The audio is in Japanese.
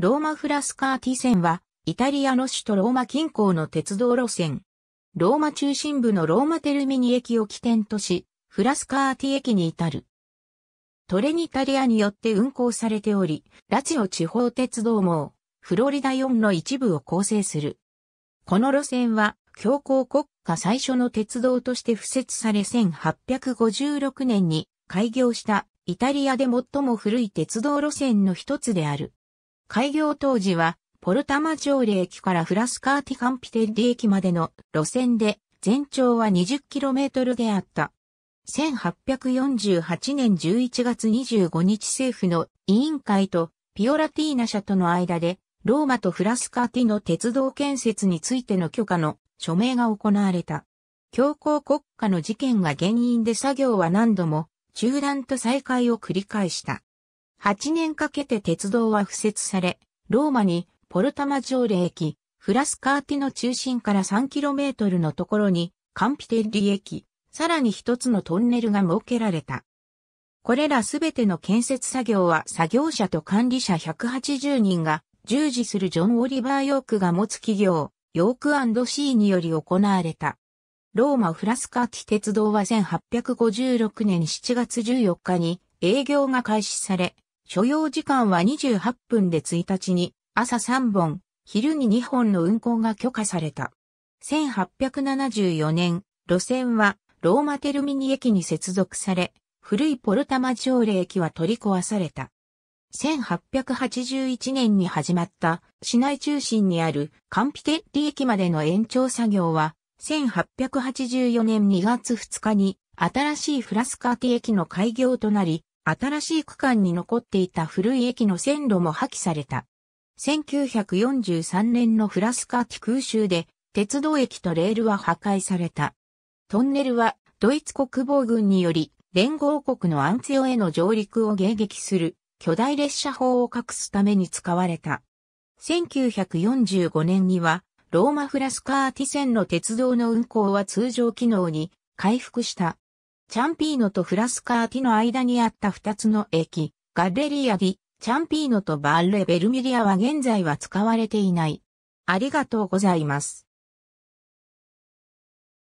ローマフラスカーティ線は、イタリアの首都ローマ近郊の鉄道路線。ローマ中心部のローマテルミニ駅を起点とし、フラスカーティ駅に至る。トレニタリアによって運行されており、ラチオ地方鉄道網、フロリダ4の一部を構成する。この路線は、強行国家最初の鉄道として付設され1856年に開業したイタリアで最も古い鉄道路線の一つである。開業当時は、ポルタマジョーレ駅からフラスカーティカンピテッリ駅までの路線で、全長は 20km であった。1848年11月25日政府の委員会とピオラティーナ社との間で、ローマとフラスカーティの鉄道建設についての許可の署名が行われた。強行国家の事件が原因で作業は何度も中断と再開を繰り返した。8年かけて鉄道は敷設され、ローマにポルタマジョーレ駅、フラスカーティの中心から 3km のところにカンピテリ駅、さらに一つのトンネルが設けられた。これらすべての建設作業は作業者と管理者180人が従事するジョン・オリバー・ヨークが持つ企業、ヨークシーにより行われた。ローマ・フラスカーティ鉄道は1856年7月14日に営業が開始され、所要時間は28分で1日に朝3本、昼に2本の運行が許可された。1874年、路線はローマテルミニ駅に接続され、古いポルタマジョーレ駅は取り壊された。1881年に始まった市内中心にあるカンピテッリ駅までの延長作業は、1884年2月2日に新しいフラスカーティ駅の開業となり、新しい区間に残っていた古い駅の線路も破棄された。1943年のフラスカーティ空襲で鉄道駅とレールは破壊された。トンネルはドイツ国防軍により連合国のアンツヨへの上陸を迎撃する巨大列車砲を隠すために使われた。1945年にはローマフラスカーティ線の鉄道の運行は通常機能に回復した。チャンピーノとフラスカーティの間にあった二つの駅、ガレリアディ、チャンピーノとバーレ・ベルミリアは現在は使われていない。ありがとうございます。